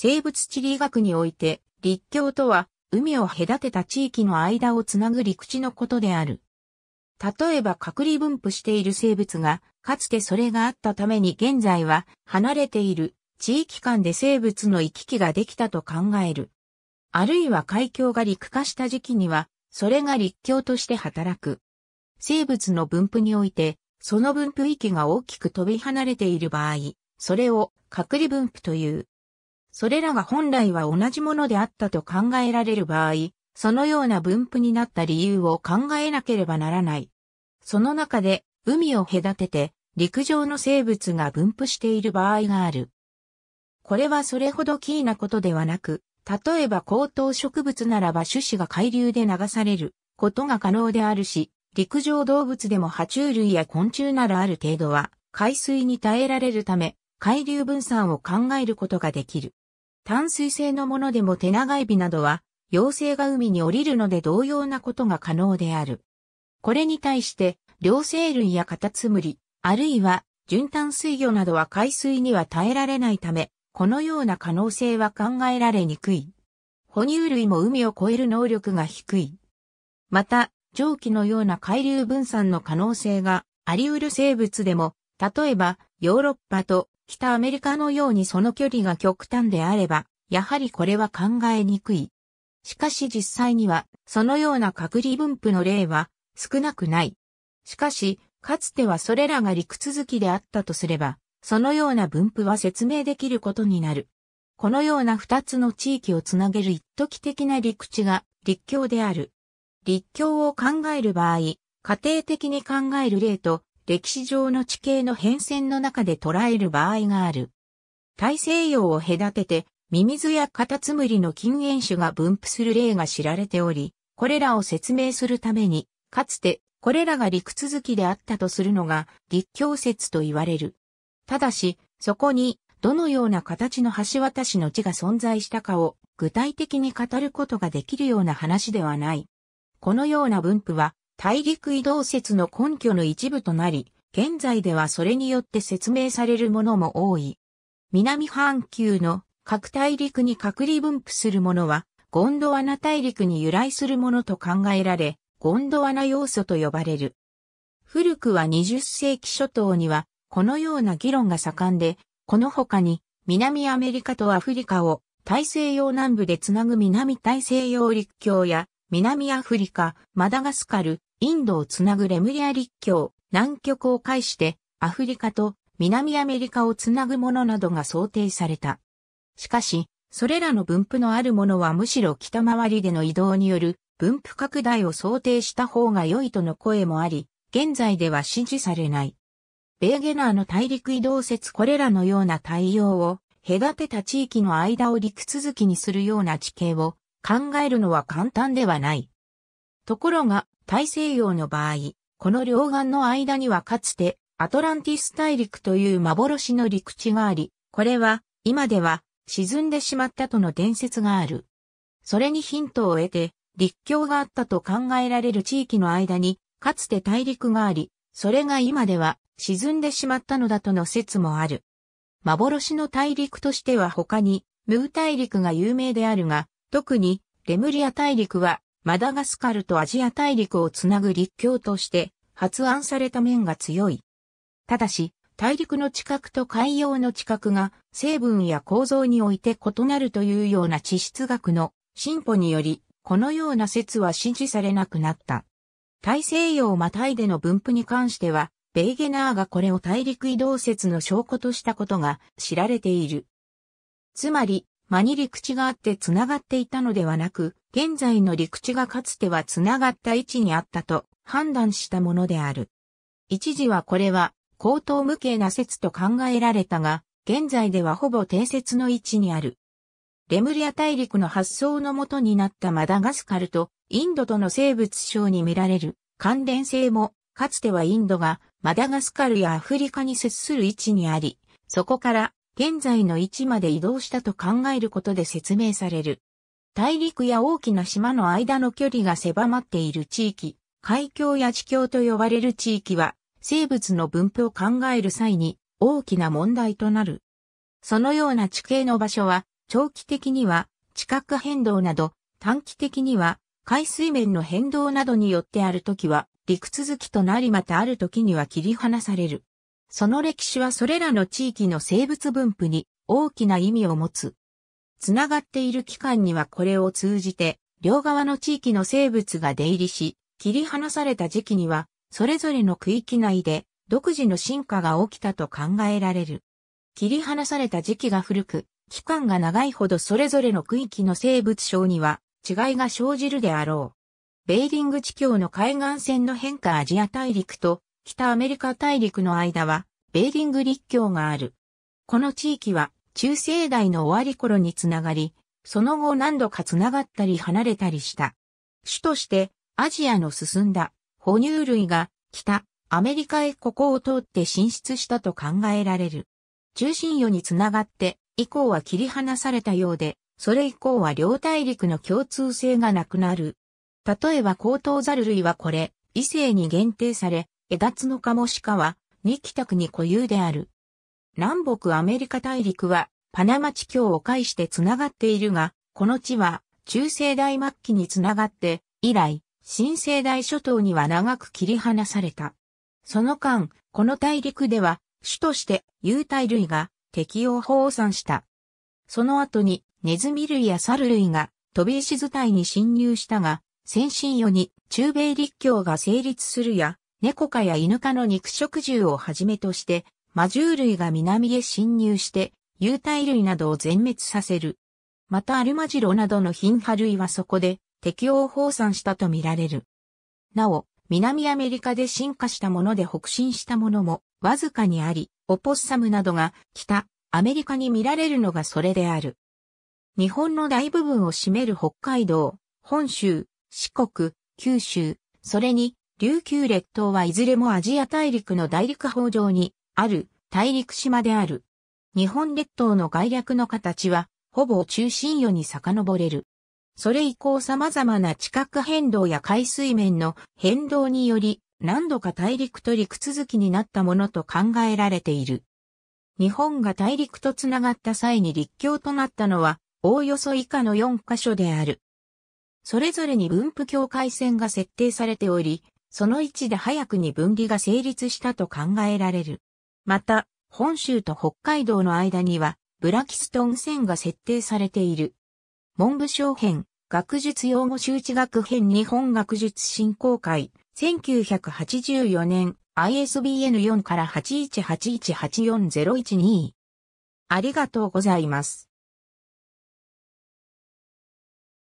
生物地理学において、陸橋とは、海を隔てた地域の間をつなぐ陸地のことである。例えば隔離分布している生物が、かつてそれがあったために現在は離れている地域間で生物の行き来ができたと考える。あるいは海峡が陸化した時期には、それが陸橋として働く。生物の分布において、その分布域が大きく飛び離れている場合、それを隔離分布という。それらが本来は同じものであったと考えられる場合、そのような分布になった理由を考えなければならない。その中で、海を隔てて、陸上の生物が分布している場合がある。これはそれほどキーなことではなく、例えば高等植物ならば種子が海流で流されることが可能であるし、陸上動物でも爬虫類や昆虫ならある程度は海水に耐えられるため、海流分散を考えることができる。淡水性のものでも手長エビなどは、妖精が海に降りるので同様なことが可能である。これに対して、両生類やカタツムリ、あるいは純淡水魚などは海水には耐えられないため、このような可能性は考えられにくい。哺乳類も海を越える能力が低い。また、蒸気のような海流分散の可能性があり得る生物でも、例えばヨーロッパと北アメリカのようにその距離が極端であれば、やはりこれは考えにくい。しかし実際には、そのような隔離分布の例は少なくない。しかし、かつてはそれらが陸続きであったとすれば、そのような分布は説明できることになる。このような二つの地域をつなげる一時的な陸地が陸橋である。陸橋を考える場合、家庭的に考える例と歴史上の地形の変遷の中で捉える場合がある。大西洋を隔てて、ミミズやカタツムリの近煙種が分布する例が知られており、これらを説明するために、かつてこれらが陸続きであったとするのが陸橋説と言われる。ただし、そこにどのような形の橋渡しの地が存在したかを具体的に語ることができるような話ではない。このような分布は大陸移動説の根拠の一部となり、現在ではそれによって説明されるものも多い。南半球の各大陸に隔離分布するものは、ゴンドワナ大陸に由来するものと考えられ、ゴンドワナ要素と呼ばれる。古くは20世紀初頭には、このような議論が盛んで、この他に、南アメリカとアフリカを大西洋南部でつなぐ南大西洋陸橋や南アフリカ、マダガスカル、インドをつなぐレムリア陸橋、南極を介してアフリカと南アメリカをつなぐものなどが想定された。しかし、それらの分布のあるものはむしろ北回りでの移動による分布拡大を想定した方が良いとの声もあり、現在では支持されない。ベーゲナーの大陸移動説これらのような対応を、隔てた地域の間を陸続きにするような地形を考えるのは簡単ではない。ところが、大西洋の場合、この両岸の間にはかつて、アトランティス大陸という幻の陸地があり、これは、今では、沈んでしまったとの伝説がある。それにヒントを得て、陸橋があったと考えられる地域の間に、かつて大陸があり、それが今では沈んでしまったのだとの説もある。幻の大陸としては他に、ムー大陸が有名であるが、特にレムリア大陸はマダガスカルとアジア大陸をつなぐ陸橋として発案された面が強い。ただし、大陸の地殻と海洋の地殻が成分や構造において異なるというような地質学の進歩により、このような説は支持されなくなった。大西洋またいでの分布に関しては、ベイゲナーがこれを大陸移動説の証拠としたことが知られている。つまり、間に陸地があって繋がっていたのではなく、現在の陸地がかつては繋がった位置にあったと判断したものである。一時はこれは、高等無形な説と考えられたが、現在ではほぼ定説の位置にある。レムリア大陸の発想のもとになったマダガスカルとインドとの生物相に見られる関連性も、かつてはインドがマダガスカルやアフリカに接する位置にあり、そこから現在の位置まで移動したと考えることで説明される。大陸や大きな島の間の距離が狭まっている地域、海峡や地峡と呼ばれる地域は、生物の分布を考える際に大きな問題となる。そのような地形の場所は、長期的には地殻変動など、短期的には海水面の変動などによってあるときは陸続きとなりまたあるときには切り離される。その歴史はそれらの地域の生物分布に大きな意味を持つ。つながっている期間にはこれを通じて、両側の地域の生物が出入りし、切り離された時期には、それぞれの区域内で独自の進化が起きたと考えられる。切り離された時期が古く、期間が長いほどそれぞれの区域の生物症には違いが生じるであろう。ベーリング地境の海岸線の変化アジア大陸と北アメリカ大陸の間は、ベーリング立教がある。この地域は、中世代の終わり頃につながり、その後何度かつながったり離れたりした。主として、アジアの進んだ、哺乳類が、北、アメリカへここを通って進出したと考えられる。中心予につながって、以降は切り離されたようで、それ以降は両大陸の共通性がなくなる。例えば高等ザル類はこれ、異性に限定され、枝津のカモシカは、日帰宅に固有である。南北アメリカ大陸は、パナマ地峡を介してつながっているが、この地は、中世代末期につながって、以来、新生代諸島には長く切り離された。その間、この大陸では、種として有袋類が適応放散した。その後に、ネズミ類や猿類が飛び石伝いに侵入したが、先進世に中米陸橋が成立するや、猫科や犬科の肉食獣をはじめとして、魔獣類が南へ侵入して、有袋類などを全滅させる。またアルマジロなどの貧派類はそこで適応放散したとみられる。なお、南アメリカで進化したもので北進したものもわずかにあり、オポッサムなどが北アメリカに見られるのがそれである。日本の大部分を占める北海道、本州、四国、九州、それに琉球列島はいずれもアジア大陸の大陸法上にある大陸島である。日本列島の概略の形は、ほぼ中心世に遡れる。それ以降様々な地殻変動や海水面の変動により、何度か大陸と陸続きになったものと考えられている。日本が大陸とつながった際に陸橋となったのは、おおよそ以下の4箇所である。それぞれに分布境界線が設定されており、その位置で早くに分離が成立したと考えられる。また、本州と北海道の間には、ブラキストン線が設定されている。文部省編、学術用語周知学編日本学術振興会、1984年、ISBN4 から818184012。ありがとうございます。